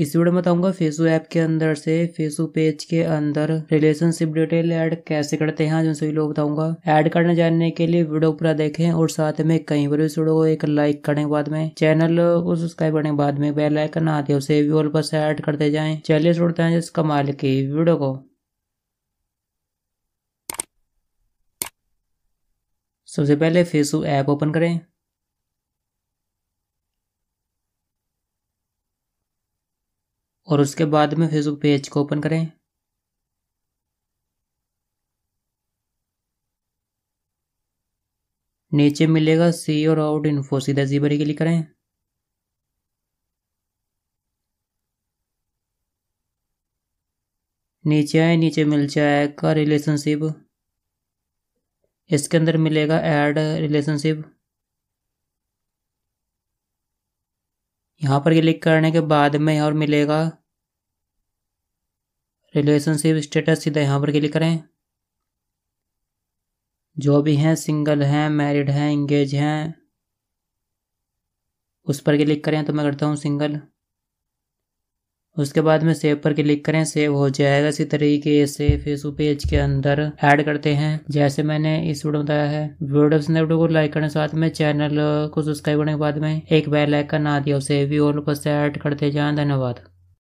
इस वीडियो में बताऊंगा फेसबुक ऐप के अंदर से फेसबुक पेज के अंदर रिलेशनशिप डिटेल ऐड कैसे करते हैं जो सभी लोग बताऊंगा ऐड करने जानने के लिए वीडियो पूरा देखें और साथ में कई बार इस वीडियो को एक लाइक करने के बाद में चैनल को सब्सक्राइब करने के बाद में बेल आइकन आते उसे भी ऑल पर ऐड करते जाए चलिए छोड़ते हैं जिसका मालिक वीडियो को सबसे पहले फेसबुक ऐप ओपन करें और उसके बाद में फेसबुक पेज को ओपन करें नीचे मिलेगा सी और आउट इन्फो सीधा जी पर क्लिक करें नीचे आए नीचे मिल जाएगा रिलेशनशिप इसके अंदर मिलेगा ऐड रिलेशनशिप यहाँ पर क्लिक करने के बाद में और मिलेगा रिलेशनशिप स्टेटस सीधा यहाँ पर क्लिक करें जो भी हैं सिंगल हैं मैरिड हैं इंगेज हैं उस पर क्लिक करें तो मैं करता हूँ सिंगल उसके बाद में सेव पर क्लिक करें सेव हो जाएगा इसी तरीके से फेसबुक पेज के अंदर ऐड करते हैं जैसे मैंने इस वीडियो में बताया है वीडियो ने वीडियो को लाइक करने के साथ में चैनल को सब्सक्राइब करने के बाद में एक बेल आइकन आ दिया उसे भी और पर ऐड करते जाए धन्यवाद